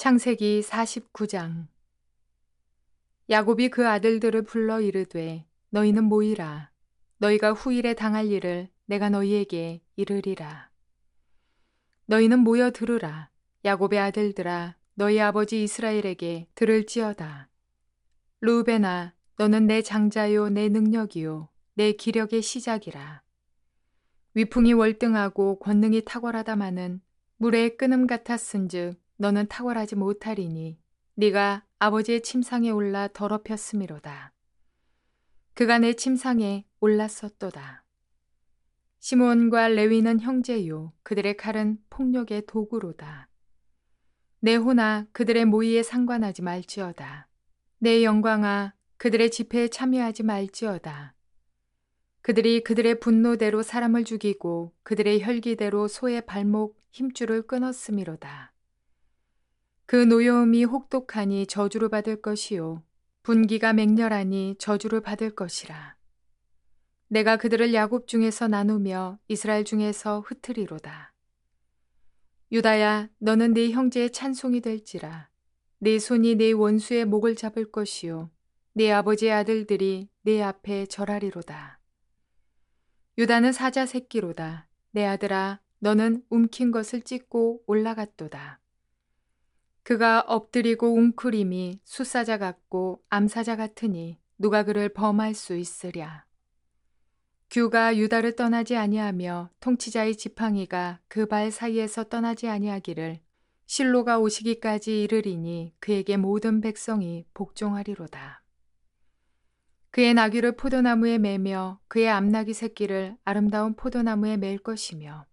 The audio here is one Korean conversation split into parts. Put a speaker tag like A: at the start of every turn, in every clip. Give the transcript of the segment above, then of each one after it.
A: 창세기 49장 야곱이 그 아들들을 불러 이르되 너희는 모이라 너희가 후일에 당할 일을 내가 너희에게 이르리라 너희는 모여 들으라 야곱의 아들들아 너희 아버지 이스라엘에게 들을지어다 루벤아 너는 내 장자요 내 능력이요 내 기력의 시작이라 위풍이 월등하고 권능이 탁월하다마는 물의 끄음 같았은즉 너는 탁월하지 못하리니 네가 아버지의 침상에 올라 더럽혔음이로다. 그가 내 침상에 올랐었도다. 시몬과 레위는 형제요 그들의 칼은 폭력의 도구로다. 내 호나 그들의 모의에 상관하지 말지어다. 내 영광아 그들의 집회에 참여하지 말지어다. 그들이 그들의 분노대로 사람을 죽이고 그들의 혈기대로 소의 발목 힘줄을 끊었음이로다. 그 노여움이 혹독하니 저주를 받을 것이요. 분기가 맹렬하니 저주를 받을 것이라. 내가 그들을 야곱 중에서 나누며 이스라엘 중에서 흩트리로다. 유다야, 너는 네 형제의 찬송이 될지라. 네 손이 네 원수의 목을 잡을 것이요. 네 아버지의 아들들이 네 앞에 절하리로다. 유다는 사자 새끼로다. 내 아들아, 너는 움킨 것을 찢고 올라갔도다. 그가 엎드리고 웅크림이 수사자 같고 암사자 같으니 누가 그를 범할 수 있으랴. 규가 유다를 떠나지 아니하며 통치자의 지팡이가 그 발 사이에서 떠나지 아니하기를 실로가 오시기까지 이르리니 그에게 모든 백성이 복종하리로다. 그의 나귀를 포도나무에 매며 그의 암나귀 새끼를 아름다운 포도나무에 맬 것이며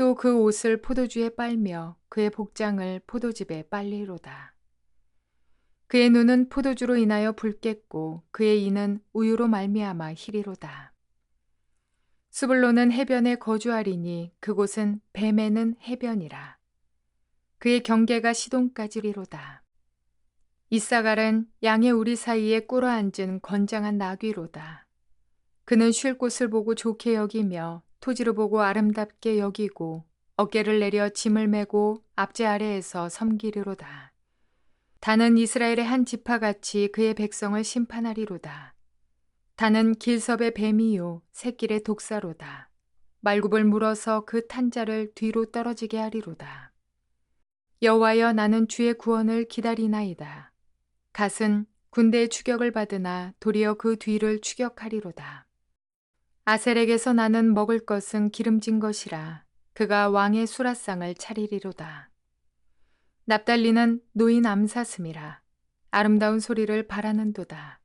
A: 또그 옷을 포도주에 빨며 그의 복장을 포도집에 빨리로다. 그의 눈은 포도주로 인하여 붉겠고 그의 이는 우유로 말미암아 희리로다. 수블론은 해변에 거주하리니 그곳은 뱀에는 해변이라. 그의 경계가 시돈까지리로다. 이사갈은 양의 우리 사이에 꿇어 앉은 건장한 나귀로다. 그는 쉴 곳을 보고 좋게 여기며 토지로 보고 아름답게 여기고 어깨를 내려 짐을 메고 앞제 아래에서 섬기리로다. 다는 이스라엘의 한 지파같이 그의 백성을 심판하리로다. 다는 길섭의 뱀이요 새길의 독사로다. 말굽을 물어서 그 탄자를 뒤로 떨어지게 하리로다. 여호와여 나는 주의 구원을 기다리나이다. 갓은 군대의 추격을 받으나 도리어 그 뒤를 추격하리로다. 아셀에게서 나는 먹을 것은 기름진 것이라 그가 왕의 수라상을 차리리로다. 납달리는 노인 암사슴이라 아름다운 소리를 바라는도다.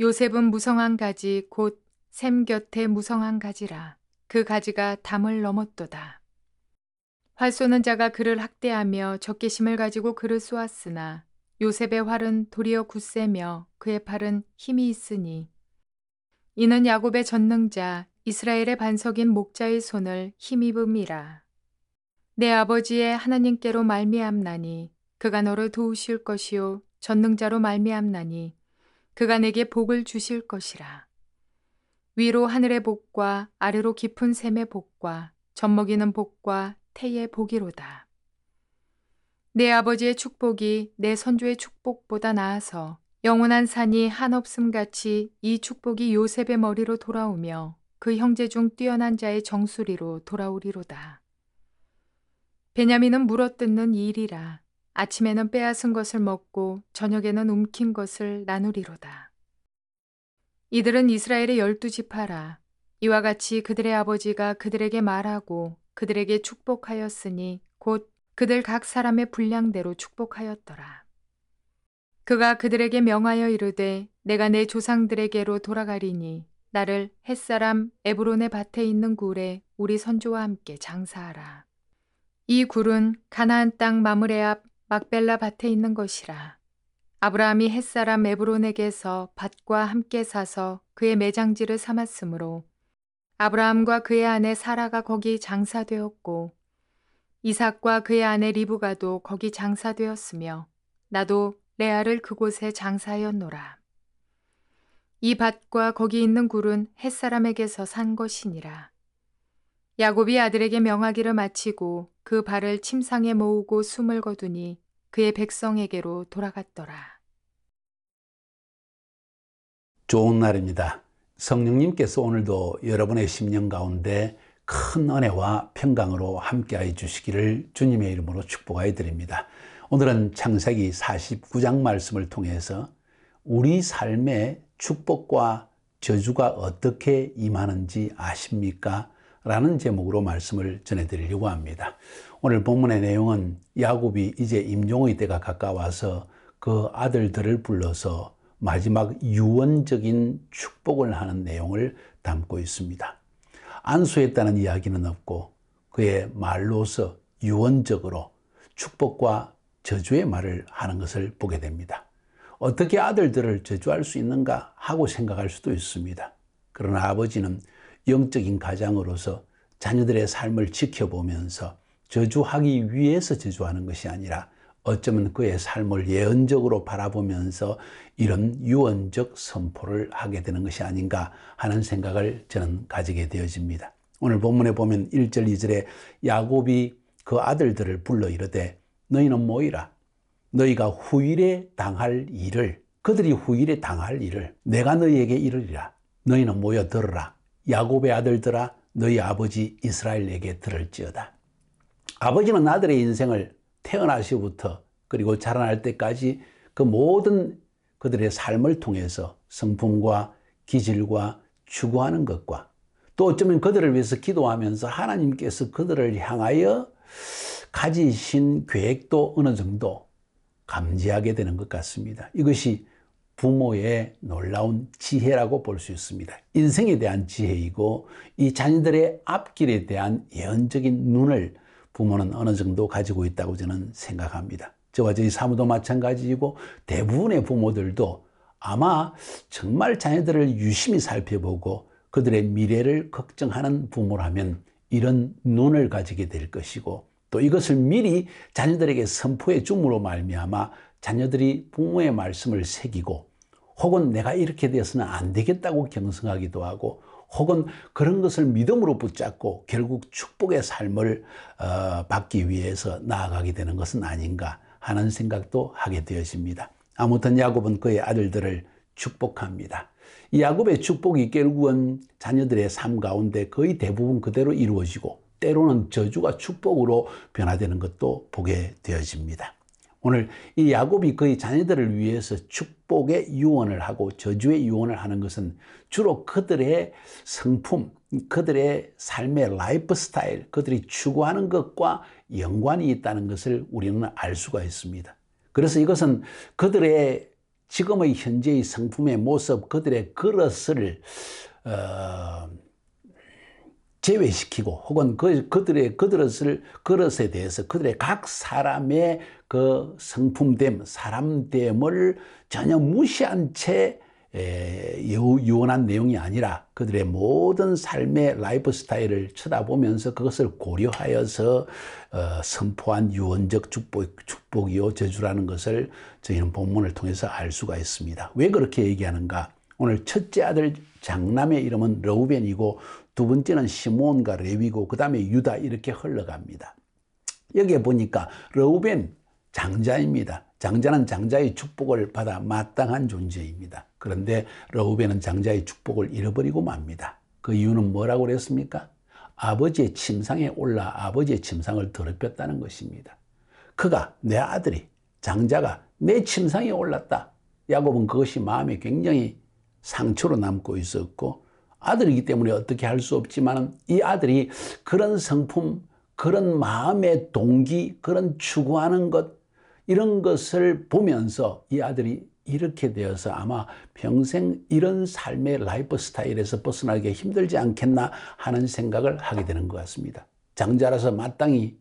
A: 요셉은 무성한 가지 곧 샘 곁에 무성한 가지라 그 가지가 담을 넘었도다. 활 쏘는 자가 그를 학대하며 적개심을 가지고 그를 쏘았으나 요셉의 활은 도리어 굳세며 그의 팔은 힘이 있으니 이는 야곱의 전능자 이스라엘의 반석인 목자의 손을 힘입음이라. 내 아버지의 하나님께로 말미암나니 그가 너를 도우실 것이요 전능자로 말미암나니 그가 내게 복을 주실 것이라. 위로 하늘의 복과 아래로 깊은 샘의 복과 젖먹이는 복과 태의 복이로다. 내 아버지의 축복이 내 선조의 축복보다 나아서 영원한 산이 한없음같이 이 축복이 요셉의 머리로 돌아오며 그 형제 중 뛰어난 자의 정수리로 돌아오리로다. 베냐민은 물어뜯는 일이라 아침에는 빼앗은 것을 먹고 저녁에는 움킨 것을 나누리로다. 이들은 이스라엘의 열두 지파라 이와 같이 그들의 아버지가 그들에게 말하고 그들에게 축복하였으니 곧 그들 각 사람의 분량대로 축복하였더라. 그가 그들에게 명하여 이르되 내가 내 조상들에게로 돌아가리니 나를 햇사람 에브론의 밭에 있는 굴에 우리 선조와 함께 장사하라. 이 굴은 가나안 땅마무레앞 막벨라 밭에 있는 것이라. 아브라함이 햇사람 에브론에게서 밭과 함께 사서 그의 매장지를 삼았으므로 아브라함과 그의 아내 사라가 거기 장사되었고 이삭과 그의 아내 리브가도 거기 장사되었으며 나도 레아를 그곳에 장사하였노라. 이 밭과 거기 있는 굴은 햇사람에게서 산 것이니라. 야곱이 아들에게 명하기를 마치고 그 발을 침상에 모으고 숨을 거두니 그의 백성에게로 돌아갔더라.
B: 좋은 날입니다. 성령님께서 오늘도 여러분의 심령 가운데 큰 은혜와 평강으로 함께하 주시기를 주님의 이름으로 축복하여 드립니다. 오늘은 창세기 49장 말씀을 통해서 우리 삶의 축복과 저주가 어떻게 임하는지 아십니까? 라는 제목으로 말씀을 전해드리려고 합니다. 오늘 본문의 내용은 야곱이 이제 임종의 때가 가까워서 그 아들들을 불러서 마지막 유언적인 축복을 하는 내용을 담고 있습니다. 안수했다는 이야기는 없고 그의 말로서 유언적으로 축복과 저주의 말을 하는 것을 보게 됩니다. 어떻게 아들들을 저주할 수 있는가 하고 생각할 수도 있습니다. 그러나 아버지는 영적인 가장으로서 자녀들의 삶을 지켜보면서 저주하기 위해서 저주하는 것이 아니라 어쩌면 그의 삶을 예언적으로 바라보면서 이런 유언적 선포를 하게 되는 것이 아닌가 하는 생각을 저는 가지게 되어집니다. 오늘 본문에 보면 1절, 2절에 야곱이 그 아들들을 불러 이르되 너희는 모이라. 너희가 후일에 당할 일을 그들이 후일에 당할 일을 내가 너희에게 이르리라. 너희는 모여 들으라. 야곱의 아들들아 너희 아버지 이스라엘에게 들을지어다. 아버지는 아들의 인생을 태어나시부터 그리고 자라날 때까지 그 모든 그들의 삶을 통해서 성품과 기질과 추구하는 것과 또 어쩌면 그들을 위해서 기도하면서 하나님께서 그들을 향하여 가지신 계획도 어느 정도 감지하게 되는 것 같습니다. 이것이 부모의 놀라운 지혜라고 볼 수 있습니다. 인생에 대한 지혜이고 이 자녀들의 앞길에 대한 예언적인 눈을 부모는 어느 정도 가지고 있다고 저는 생각합니다. 저와 저희 사무도 마찬가지이고 대부분의 부모들도 아마 정말 자녀들을 유심히 살펴보고 그들의 미래를 걱정하는 부모라면 이런 눈을 가지게 될 것이고 또 이것을 미리 자녀들에게 선포해 줌으로 말미암아 자녀들이 부모의 말씀을 새기고 혹은 내가 이렇게 되어서는 안 되겠다고 경성하기도 하고 혹은 그런 것을 믿음으로 붙잡고 결국 축복의 삶을 어, 받기 위해서 나아가게 되는 것은 아닌가 하는 생각도 하게 되어집니다. 아무튼 야곱은 그의 아들들을 축복합니다. 야곱의 축복이 결국은 자녀들의 삶 가운데 거의 대부분 그대로 이루어지고 때로는 저주가 축복으로 변화되는 것도 보게 되어집니다. 오늘 이 야곱이 그의 자녀들을 위해서 축복의 유언을 하고 저주의 유언을 하는 것은 주로 그들의 성품, 그들의 삶의 라이프 스타일, 그들이 추구하는 것과 연관이 있다는 것을 우리는 알 수가 있습니다. 그래서 이것은 그들의 지금의 현재의 성품의 모습, 그들의 그릇을 어, 제외시키고 혹은 그, 그들의 그들을 그릇에 대해서 그들의 각 사람의 그 성품됨, 사람됨을 전혀 무시한 채 에, 유언한 내용이 아니라 그들의 모든 삶의 라이프 스타일을 쳐다보면서 그것을 고려하여서 어, 선포한 유언적 축복, 축복이요 저주라는 것을 저희는 본문을 통해서 알 수가 있습니다. 왜 그렇게 얘기하는가? 오늘 첫째 아들 장남의 이름은 러우벤이고 두 번째는 시몬과 레위고 그 다음에 유다 이렇게 흘러갑니다. 여기에 보니까 러우벤 장자입니다. 장자는 장자의 축복을 받아 마땅한 존재입니다. 그런데 러우벤은 장자의 축복을 잃어버리고 맙니다. 그 이유는 뭐라고 그랬습니까? 아버지의 침상에 올라 아버지의 침상을 더럽혔다는 것입니다. 그가 내 아들이 장자가 내 침상에 올랐다. 야곱은 그것이 마음에 굉장히 상처로 남고 있었고 아들이기 때문에 어떻게 할 수 없지만 이 아들이 그런 성품, 그런 마음의 동기, 그런 추구하는 것 이런 것을 보면서 이 아들이 이렇게 되어서 아마 평생 이런 삶의 라이프 스타일에서 벗어나기 힘들지 않겠나 하는 생각을 하게 되는 것 같습니다. 장자라서 마땅히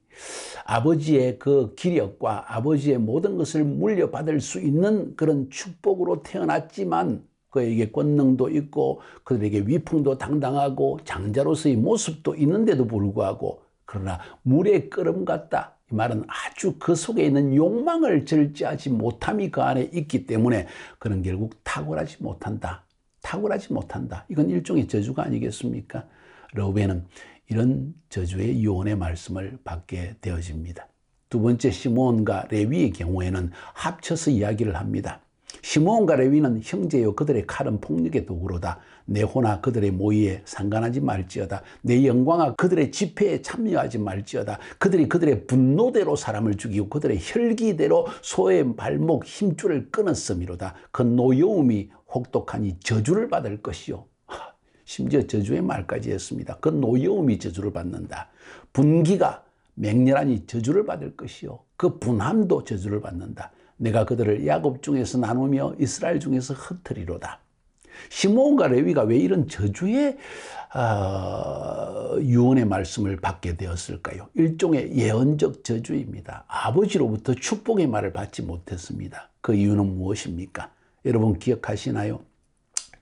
B: 아버지의 그 기력과 아버지의 모든 것을 물려받을 수 있는 그런 축복으로 태어났지만 그에게 권능도 있고 그들에게 위풍도 당당하고 장자로서의 모습도 있는데도 불구하고 그러나 물의 끓음 같다. 이 말은 아주 그 속에 있는 욕망을 절제하지 못함이 그 안에 있기 때문에 그는 결국 탁월하지 못한다. 탁월하지 못한다. 이건 일종의 저주가 아니겠습니까? 러벤는 이런 저주의 요원의 말씀을 받게 되어집니다. 두 번째 시몬과 레위의 경우에는 합쳐서 이야기를 합니다. 시몬과 레위는 형제여 그들의 칼은 폭력의 도구로다. 내 호나 그들의 모의에 상관하지 말지어다. 내 영광아 그들의 집회에 참여하지 말지어다. 그들이 그들의 분노대로 사람을 죽이고 그들의 혈기대로 소의 발목 힘줄을 끊었음이로다. 그 노여움이 혹독하니 저주를 받을 것이요. 심지어 저주의 말까지 했습니다. 그 노여움이 저주를 받는다. 분기가 맹렬하니 저주를 받을 것이요. 그 분함도 저주를 받는다. 내가 그들을 야곱 중에서 나누며 이스라엘 중에서 흩트리로다 시몬과 레위가 왜 이런 저주의 어, 유언의 말씀을 받게 되었을까요? 일종의 예언적 저주입니다. 아버지로부터 축복의 말을 받지 못했습니다. 그 이유는 무엇입니까? 여러분 기억하시나요?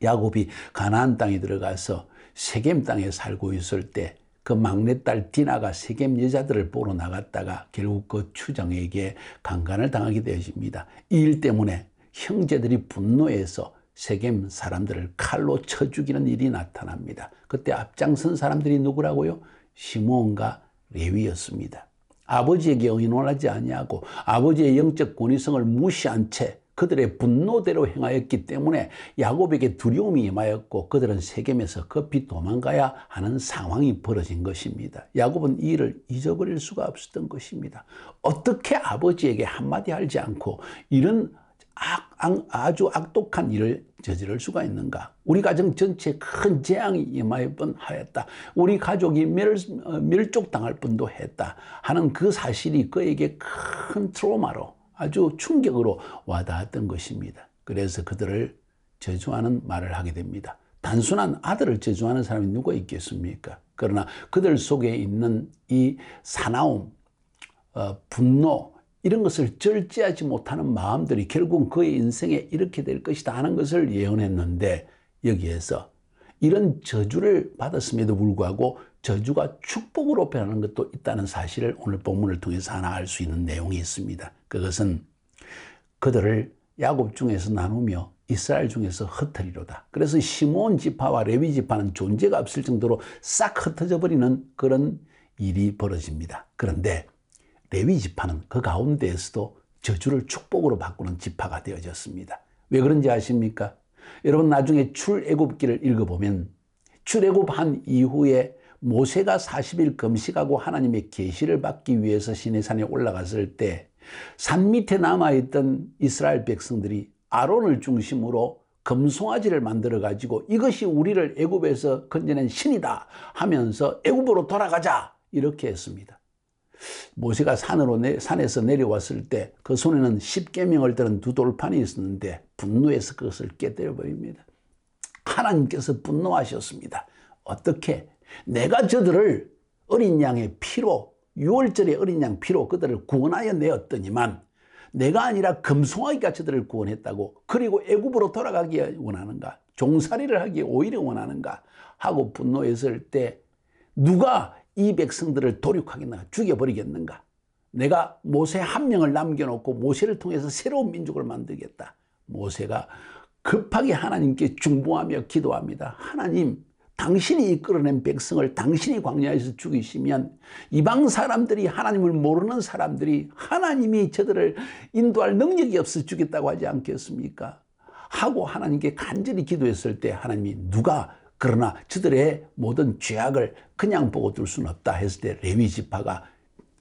B: 야곱이 가나안 땅에 들어가서 세겜 땅에 살고 있을 때그 막내딸 디나가 세겜 여자들을 보러 나갔다가 결국 그추정에게 강간을 당하게 되어집니다. 이 일 때문에 형제들이 분노해서 세겜 사람들을 칼로 쳐 죽이는 일이 나타납니다. 그때 앞장선 사람들이 누구라고요? 시몬과 레위였습니다. 아버지에게 의논하지 아니하고 아버지의 영적 권위성을 무시한 채 그들의 분노대로 행하였기 때문에 야곱에게 두려움이 임하였고 그들은 세겜에서 급히 도망가야 하는 상황이 벌어진 것입니다. 야곱은 이 일을 잊어버릴 수가 없었던 것입니다. 어떻게 아버지에게 한마디 하지 않고 이런 악, 악, 아주 악독한 일을 저지를 수가 있는가? 우리 가정 전체에 큰 재앙이 임할 뻔하였다. 우리 가족이 멸, 어, 멸족당할 뻔도 했다. 하는 그 사실이 그에게 큰 트로마로 아주 충격으로 와닿았던 것입니다. 그래서 그들을 저주하는 말을 하게 됩니다. 단순한 아들을 저주하는 사람이 누가 있겠습니까? 그러나 그들 속에 있는 이 사나움, 어, 분노, 이런 것을 절제하지 못하는 마음들이 결국 그의 인생에 이렇게 될 것이다 하는 것을 예언했는데 여기에서 이런 저주를 받았음에도 불구하고 저주가 축복으로 변하는 것도 있다는 사실을 오늘 본문을 통해서 하나 알 수 있는 내용이 있습니다. 그것은 그들을 야곱 중에서 나누며 이스라엘 중에서 흩어리로다. 그래서 시몬 지파와 레위 지파는 존재가 없을 정도로 싹 흩어져 버리는 그런 일이 벌어집니다. 그런데 레위 지파는 그 가운데에서도 저주를 축복으로 바꾸는 지파가 되어졌습니다. 왜 그런지 아십니까? 여러분 나중에 출애굽기를 읽어보면 출애굽한 이후에 모세가 40일 금식하고 하나님의 계시를 받기 위해서 시내산에 올라갔을 때 산 밑에 남아있던 이스라엘 백성들이 아론을 중심으로 금송아지를 만들어 가지고 이것이 우리를 애굽에서 건져낸 신이다 하면서 애굽으로 돌아가자 이렇게 했습니다. 모세가 산으로 내, 산에서 내려왔을 때 그 손에는 십계명을 들은 두 돌판이 있었는데 분노해서 그것을 깨뜨려 버립니다. 하나님께서 분노하셨습니다. 어떻게 내가 저들을 어린 양의 피로 6월절의 어린 양 피로 그들을 구원하여 내었더니만 내가 아니라 금송아기가 저들을 구원했다고 그리고 애굽으로 돌아가기 원하는가 종살이를 하기 오히려 원하는가 하고 분노했을 때 누가 이 백성들을 도륙하겠는가 죽여버리겠는가 내가 모세 한 명을 남겨놓고 모세를 통해서 새로운 민족을 만들겠다 모세가 급하게 하나님께 중보하며 기도합니다 하나님 당신이 이끌어낸 백성을 당신이 광야에서 죽이시면 이방 사람들이 하나님을 모르는 사람들이 하나님이 저들을 인도할 능력이 없어 죽였다고 하지 않겠습니까? 하고 하나님께 간절히 기도했을 때 하나님이 누가 그러나 저들의 모든 죄악을 그냥 보고 둘 수는 없다 했을 때 레위 지파가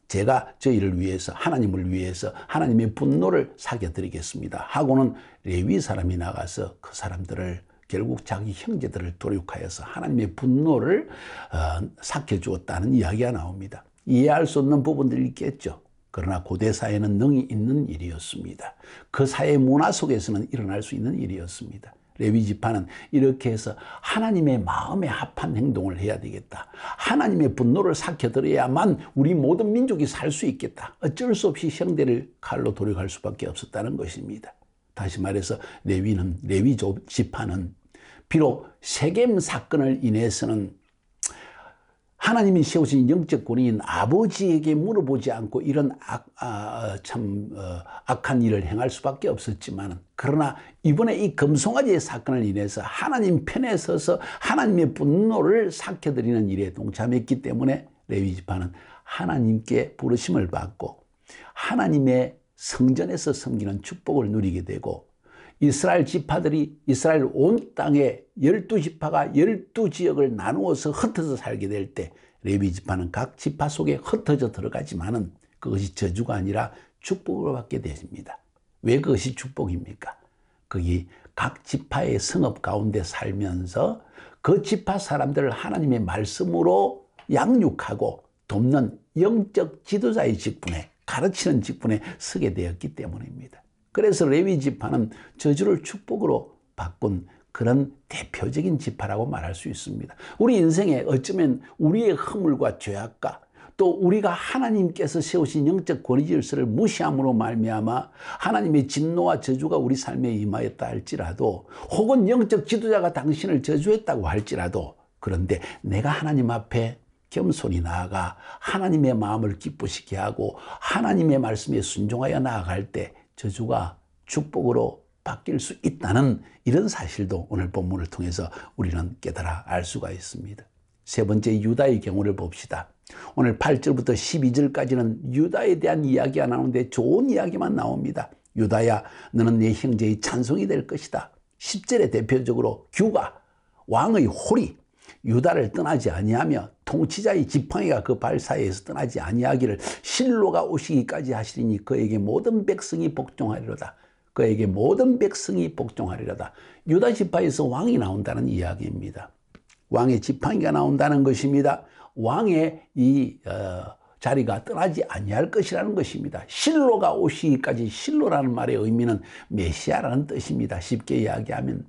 B: 제가 저희를 위해서 하나님을 위해서 하나님의 분노를 사겨 드리겠습니다 하고는 레위 사람이 나가서 그 사람들을 결국 자기 형제들을 도륙하여서 하나님의 분노를 어, 삭혀주었다는 이야기가 나옵니다. 이해할 수 없는 부분들이 있겠죠. 그러나 고대 사회는 능히 있는 일이었습니다. 그 사회 문화 속에서는 일어날 수 있는 일이었습니다. 레위 지파는 이렇게 해서 하나님의 마음에 합한 행동을 해야 되겠다. 하나님의 분노를 삭혀들어야만 우리 모든 민족이 살 수 있겠다. 어쩔 수 없이 형제를 칼로 도려갈 수밖에 없었다는 것입니다. 다시 말해서 레위는 레위 지파는 비록 세겜 사건을 인해서는 하나님이 세우신 영적 권위인 아버지에게 물어보지 않고 이런 악, 아, 어, 참 어, 악한 일을 행할 수밖에 없었지만 그러나 이번에 이 금송아지의 사건을 인해서 하나님 편에 서서 하나님의 분노를 삭혀드리는 일에 동참했기 때문에 레위지파는 하나님께 부르심을 받고 하나님의 성전에서 섬기는 축복을 누리게 되고 이스라엘 지파들이 이스라엘 온 땅에 열두 지파가 열두 지역을 나누어서 흩어져 살게 될 때 레위 지파는 각 지파 속에 흩어져 들어가지만은 그것이 저주가 아니라 축복을 받게 됩니다. 왜 그것이 축복입니까? 그게 각 지파의 성업 가운데 살면서 그 지파 사람들을 하나님의 말씀으로 양육하고 돕는 영적 지도자의 직분에 가르치는 직분에 서게 되었기 때문입니다. 그래서 레위 지파는 저주를 축복으로 바꾼 그런 대표적인 지파라고 말할 수 있습니다. 우리 인생에 어쩌면 우리의 허물과 죄악과 또 우리가 하나님께서 세우신 영적 권위 질서를 무시함으로 말미암아 하나님의 진노와 저주가 우리 삶에 임하였다 할지라도 혹은 영적 지도자가 당신을 저주했다고 할지라도 그런데 내가 하나님 앞에 겸손히 나아가 하나님의 마음을 기쁘시게 하고 하나님의 말씀에 순종하여 나아갈 때 저주가 축복으로 바뀔 수 있다는 이런 사실도 오늘 본문을 통해서 우리는 깨달아 알 수가 있습니다. 세 번째 유다의 경우를 봅시다. 오늘 8절부터 12절까지는 유다에 대한 이야기가 나오는데 좋은 이야기만 나옵니다. 유다야 너는 내 형제의 찬송이 될 것이다. 10절에 대표적으로 규가 왕의 홀이 유다를 떠나지 아니하며 통치자의 지팡이가 그 발사에서 이 떠나지 아니하기를 실로가 오시기까지 하시리니 그에게 모든 백성이 복종하리로다. 그에게 모든 백성이 복종하리로다. 유다 지파에서 왕이 나온다는 이야기입니다. 왕의 지팡이가 나온다는 것입니다. 왕의 이 어, 자리가 떠나지 아니할 것이라는 것입니다. 실로가 오시기까지 실로라는 말의 의미는 메시아라는 뜻입니다. 쉽게 이야기하면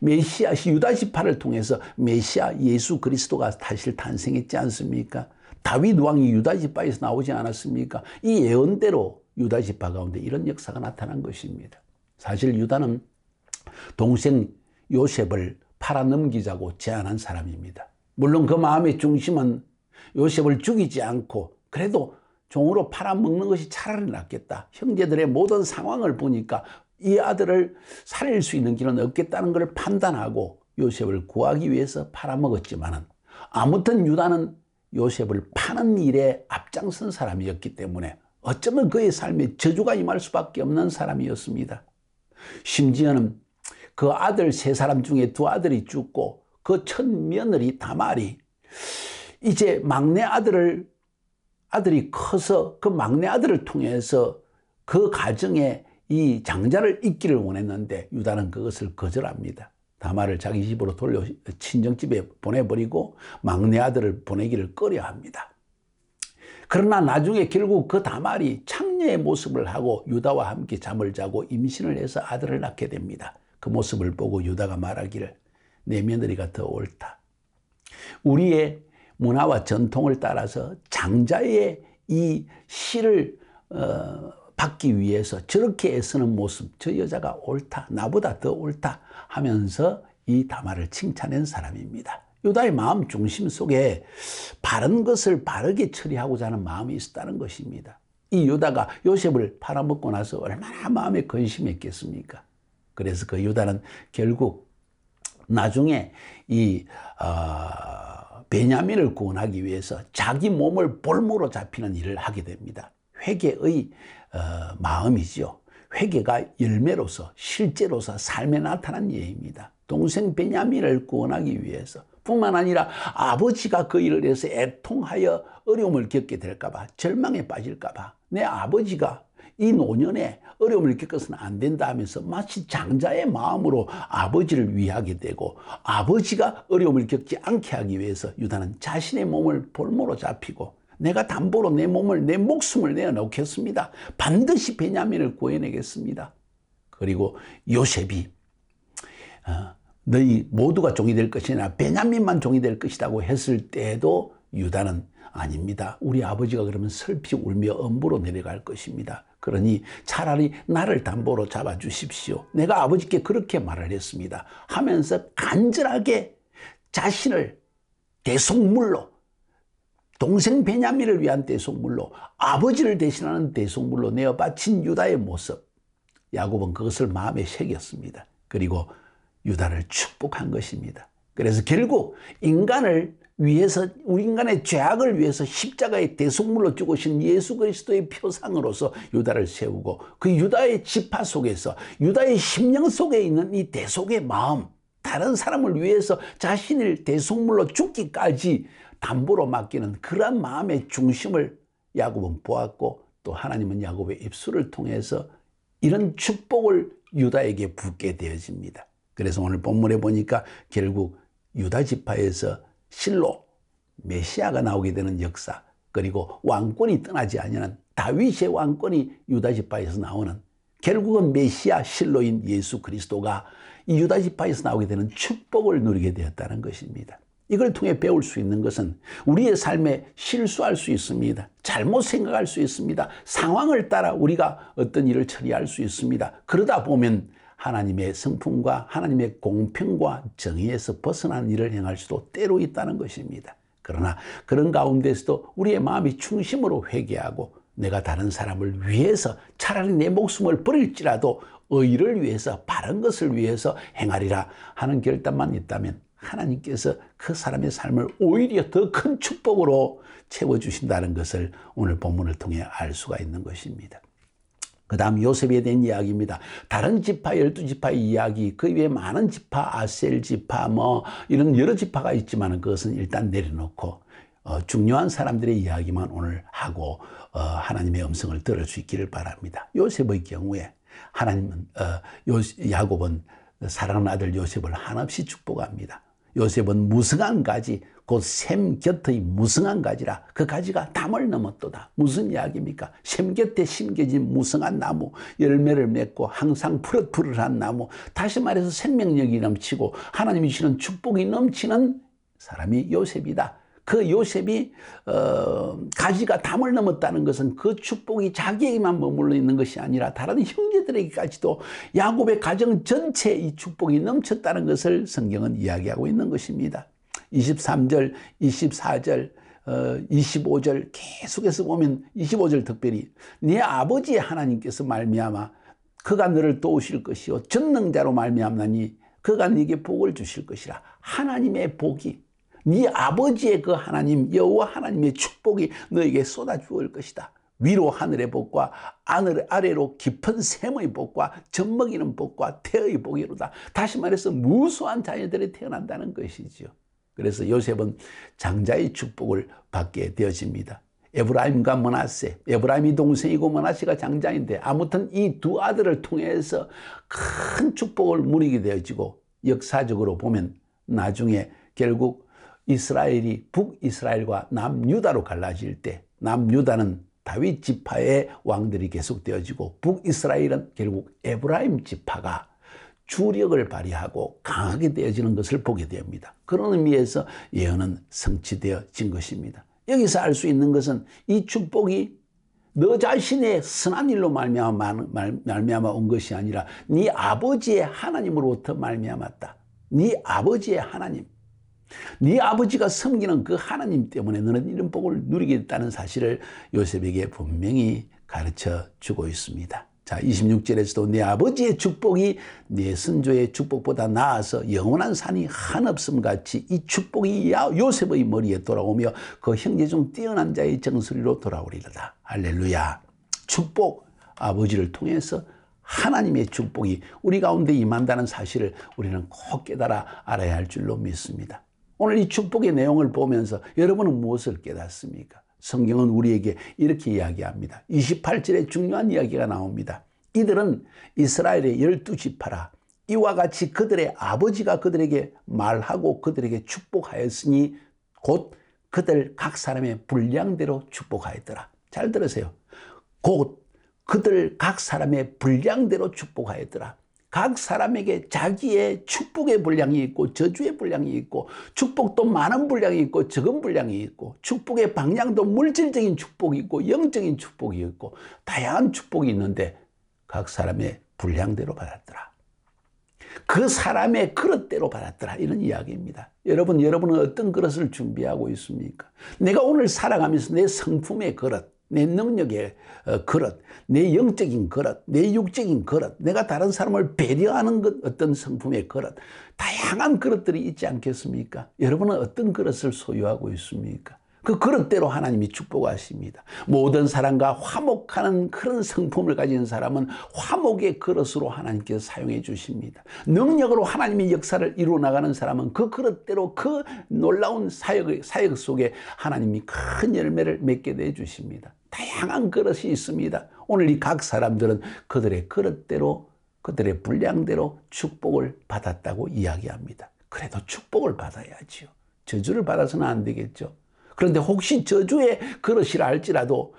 B: 메시아시 유다지파를 통해서 메시아 예수 그리스도가 사실 탄생했지 않습니까? 다윗 왕이 유다지파에서 나오지 않았습니까? 이 예언대로 유다지파 가운데 이런 역사가 나타난 것입니다. 사실 유다는 동생 요셉을 팔아넘기자고 제안한 사람입니다. 물론 그 마음의 중심은 요셉을 죽이지 않고 그래도 종으로 팔아먹는 것이 차라리 낫겠다. 형제들의 모든 상황을 보니까 이 아들을 살릴 수 있는 길은 없겠다는 것을 판단하고 요셉을 구하기 위해서 팔아먹었지만 아무튼 유다는 요셉을 파는 일에 앞장선 사람이었기 때문에 어쩌면 그의 삶에 저주가 임할 수밖에 없는 사람이었습니다. 심지어는 그 아들 세 사람 중에 두 아들이 죽고 그 첫 며느리 다말이 이제 막내 아들을 아들이 커서 그 막내 아들을 통해서 그 가정에 이 장자를 잊기를 원했는데 유다는 그것을 거절합니다. 다말을 자기 집으로 돌려 친정집에 보내버리고 막내 아들을 보내기를 꺼려합니다. 그러나 나중에 결국 그 다말이 창녀의 모습을 하고 유다와 함께 잠을 자고 임신을 해서 아들을 낳게 됩니다. 그 모습을 보고 유다가 말하기를 내 며느리가 더 옳다. 우리의 문화와 전통을 따라서 장자의 이 시를 어, 받기 위해서 저렇게 애쓰는 모습, 저 여자가 옳다, 나보다 더 옳다 하면서 이 다마를 칭찬한 사람입니다. 유다의 마음 중심 속에 바른 것을 바르게 처리하고자 하는 마음이 있었다는 것입니다. 이 유다가 요셉을 팔아먹고 나서 얼마나 마음에 근심했겠습니까? 그래서 그 유다는 결국 나중에 이 어, 베냐민을 구원하기 위해서 자기 몸을 볼모로 잡히는 일을 하게 됩니다. 회개의 어, 마음이지요. 회개가 열매로서 실제로서 삶에 나타난 예입니다. 동생 베냐민을 구원하기 위해서 뿐만 아니라 아버지가 그 일을 해서 애통하여 어려움을 겪게 될까봐 절망에 빠질까봐 내 아버지가 이 노년에 어려움을 겪어서는 안 된다 하면서 마치 장자의 마음으로 아버지를 위하게 되고 아버지가 어려움을 겪지 않게 하기 위해서 유다는 자신의 몸을 볼모로 잡히고 내가 담보로 내 몸을 내 목숨을 내어놓겠습니다. 반드시 베냐민을 구해내겠습니다. 그리고 요셉이 어, 너희 모두가 종이 될 것이나 베냐민만 종이 될 것이라고 했을 때도 유다는 아닙니다. 우리 아버지가 그러면 슬피 울며 엄부로 내려갈 것입니다. 그러니 차라리 나를 담보로 잡아 주십시오. 내가 아버지께 그렇게 말을 했습니다. 하면서 간절하게 자신을 대속물로 동생 베냐민을 위한 대속물로 아버지를 대신하는 대속물로 내어 바친 유다의 모습 야곱은 그것을 마음에 새겼습니다. 그리고 유다를 축복한 것입니다. 그래서 결국 인간을 위해서 우리 인간의 죄악을 위해서 십자가의 대속물로 죽으신 예수 그리스도의 표상으로서 유다를 세우고 그 유다의 지파 속에서 유다의 심령 속에 있는 이 대속의 마음 다른 사람을 위해서 자신을 대속물로 죽기까지 담보로 맡기는 그런 마음의 중심을 야곱은 보았고 또 하나님은 야곱의 입술을 통해서 이런 축복을 유다에게 붙게 되어집니다. 그래서 오늘 본문에 보니까 결국 유다 지파에서 실로 메시아가 나오게 되는 역사 그리고 왕권이 떠나지 아니하는 다윗의 왕권이 유다 지파에서 나오는 결국은 메시아 실로인 예수 그리스도가 이 유다 지파에서 나오게 되는 축복을 누리게 되었다는 것입니다. 이걸 통해 배울 수 있는 것은 우리의 삶에 실수할 수 있습니다. 잘못 생각할 수 있습니다. 상황을 따라 우리가 어떤 일을 처리할 수 있습니다. 그러다 보면 하나님의 성품과 하나님의 공평과 정의에서 벗어난 일을 행할 수도 때로 있다는 것입니다. 그러나 그런 가운데서도 우리의 마음이 중심으로 회개하고 내가 다른 사람을 위해서 차라리 내 목숨을 버릴지라도 의를 위해서 바른 것을 위해서 행하리라 하는 결단만 있다면 하나님께서 그 사람의 삶을 오히려 더 큰 축복으로 채워주신다는 것을 오늘 본문을 통해 알 수가 있는 것입니다. 그 다음 요셉에 대한 이야기입니다. 다른 지파, 열두 지파의 이야기, 그 외에 많은 지파, 아셀 지파, 뭐, 이런 여러 지파가 있지만 그것은 일단 내려놓고, 어, 중요한 사람들의 이야기만 오늘 하고, 어, 하나님의 음성을 들을 수 있기를 바랍니다. 요셉의 경우에, 하나님은, 어, 요, 야곱은 사랑하는 아들 요셉을 한없이 축복합니다. 요셉은 무성한 가지 곧 샘 곁의 무성한 가지라 그 가지가 담을 넘었도다. 무슨 이야기입니까? 샘 곁에 심겨진 무성한 나무 열매를 맺고 항상 푸릇푸릇한 나무 다시 말해서 생명력이 넘치고 하나님이 주시는 축복이 넘치는 사람이 요셉이다. 그 요셉이 어, 가지가 담을 넘었다는 것은 그 축복이 자기에게만 머물러 있는 것이 아니라 다른 형제들에게까지도 야곱의 가정 전체에 이 축복이 넘쳤다는 것을 성경은 이야기하고 있는 것입니다. 23절, 24절, 어, 25절 계속해서 보면 25절 특별히 네 아버지 하나님께서 말미암아 그가 너를 도우실 것이요 전능자로 말미암나니 그가 네게 복을 주실 것이라 하나님의 복이 네 아버지의 그 하나님 여호와 하나님의 축복이 너에게 쏟아주올 것이다. 위로 하늘의 복과 하늘 아래로 깊은 샘의 복과 젖먹이는 복과 태의 복이로다. 다시 말해서 무수한 자녀들이 태어난다는 것이지요. 그래서 요셉은 장자의 축복을 받게 되어집니다. 에브라임과 모나세, 에브라임이 동생이고 모나세가 장자인데 아무튼 이 두 아들을 통해서 큰 축복을 누리게 되어지고 역사적으로 보면 나중에 결국 이스라엘이 북이스라엘과 남유다로 갈라질 때 남유다는 다윗 지파의 왕들이 계속 되어지고 북이스라엘은 결국 에브라임 지파가 주력을 발휘하고 강하게 되어지는 것을 보게 됩니다. 그런 의미에서 예언은 성취되어진 것입니다. 여기서 알 수 있는 것은 이 축복이 너 자신의 선한 일로 말미암아, 말미암아 온 것이 아니라 네 아버지의 하나님으로부터 말미암았다. 네 아버지의 하나님. 네 아버지가 섬기는 그 하나님 때문에 너는 이런 복을 누리게 됐다는 사실을 요셉에게 분명히 가르쳐 주고 있습니다. 자, 26절에서도 네 아버지의 축복이 네 선조의 축복보다 나아서 영원한 산이 한없음 같이 이 축복이 요셉의 머리에 돌아오며 그 형제 중 뛰어난 자의 정수리로 돌아오리라. 할렐루야. 축복, 아버지를 통해서 하나님의 축복이 우리 가운데 임한다는 사실을 우리는 꼭 깨달아 알아야 할 줄로 믿습니다. 오늘 이 축복의 내용을 보면서 여러분은 무엇을 깨닫습니까? 성경은 우리에게 이렇게 이야기합니다. 28절에 중요한 이야기가 나옵니다. 이들은 이스라엘의 열두 지파라. 이와 같이 그들의 아버지가 그들에게 말하고 그들에게 축복하였으니 곧 그들 각 사람의 분량대로 축복하였더라. 잘 들으세요. 곧 그들 각 사람의 분량대로 축복하였더라. 각 사람에게 자기의 축복의 분량이 있고 저주의 분량이 있고 축복도 많은 분량이 있고 적은 분량이 있고 축복의 방향도 물질적인 축복이 있고 영적인 축복이 있고 다양한 축복이 있는데 각 사람의 분량대로 받았더라. 그 사람의 그릇대로 받았더라. 이런 이야기입니다. 여러분, 여러분은 어떤 그릇을 준비하고 있습니까? 내가 오늘 살아가면서 내 성품의 그릇, 내 능력의 어, 그릇, 내 영적인 그릇, 내 육적인 그릇, 내가 다른 사람을 배려하는 것, 어떤 성품의 그릇, 다양한 그릇들이 있지 않겠습니까? 여러분은 어떤 그릇을 소유하고 있습니까? 그 그릇대로 하나님이 축복하십니다. 모든 사람과 화목하는 그런 성품을 가진 사람은 화목의 그릇으로 하나님께서 사용해 주십니다. 능력으로 하나님의 역사를 이루어 나가는 사람은 그 그릇대로 그 놀라운 사역, 사역 속에 하나님이 큰 열매를 맺게 되 주십니다. 다양한 그릇이 있습니다. 오늘 이 각 사람들은 그들의 그릇대로 그들의 분량대로 축복을 받았다고 이야기합니다. 그래도 축복을 받아야지요. 저주를 받아서는 안 되겠죠. 그런데 혹시 저주의 그릇이라 할지라도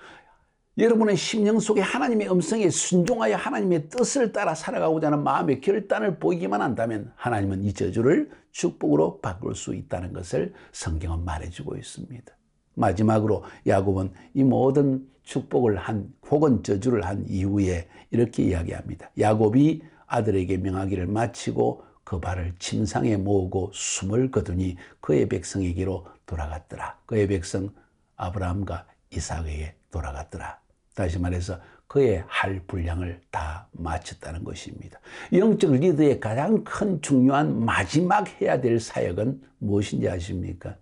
B: 여러분의 심령 속에 하나님의 음성에 순종하여 하나님의 뜻을 따라 살아가고자 하는 마음의 결단을 보이기만 한다면 하나님은 이 저주를 축복으로 바꿀 수 있다는 것을 성경은 말해주고 있습니다. 마지막으로 야곱은 이 모든 축복을 한 혹은 저주를 한 이후에 이렇게 이야기합니다. 야곱이 아들에게 명하기를 마치고 그 발을 침상에 모으고 숨을 거두니 그의 백성에게로 돌아갔더라. 그의 백성 아브라함과 이삭에게 돌아갔더라. 다시 말해서 그의 할 분량을 다 마쳤다는 것입니다. 영적 리더의 가장 큰 중요한 마지막 해야 될 사역은 무엇인지 아십니까?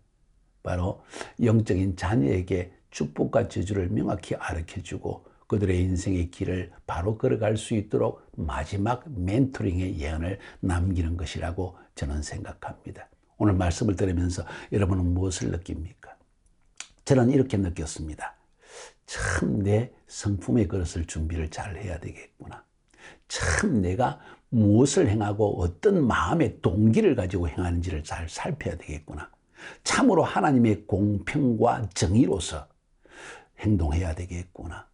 B: 바로 영적인 자녀에게 축복과 저주를 명확히 알르쳐주고 그들의 인생의 길을 바로 걸어갈 수 있도록 마지막 멘토링의 예언을 남기는 것이라고 저는 생각합니다. 오늘 말씀을 들으면서 여러분은 무엇을 느낍니까? 저는 이렇게 느꼈습니다. 참 내 성품의 그릇을 준비를 잘 해야 되겠구나. 참 내가 무엇을 행하고 어떤 마음의 동기를 가지고 행하는지를 잘 살펴야 되겠구나. 참으로 하나님의 공평과 정의로서 행동해야 되겠구나.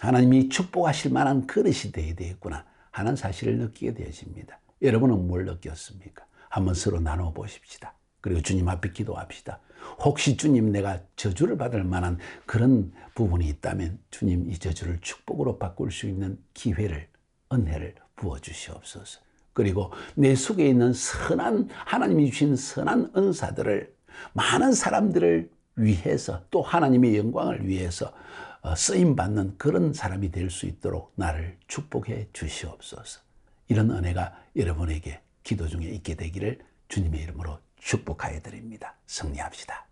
B: 하나님이 축복하실 만한 그릇이 되어야 되겠구나 하는 사실을 느끼게 되어집니다. 여러분은 뭘 느꼈습니까? 한번 서로 나눠 보십시다. 그리고 주님 앞에 기도합시다. 혹시 주님 내가 저주를 받을 만한 그런 부분이 있다면 주님 이 저주를 축복으로 바꿀 수 있는 기회를 은혜를 부어 주시옵소서. 그리고 내 속에 있는 선한 하나님이 주신 선한 은사들을 많은 사람들을 위해서 또 하나님의 영광을 위해서 어, 쓰임 받는 그런 사람이 될 수 있도록 나를 축복해 주시옵소서. 이런 은혜가 여러분에게 기도 중에 있게 되기를 주님의 이름으로 축복하여 드립니다. 승리합시다.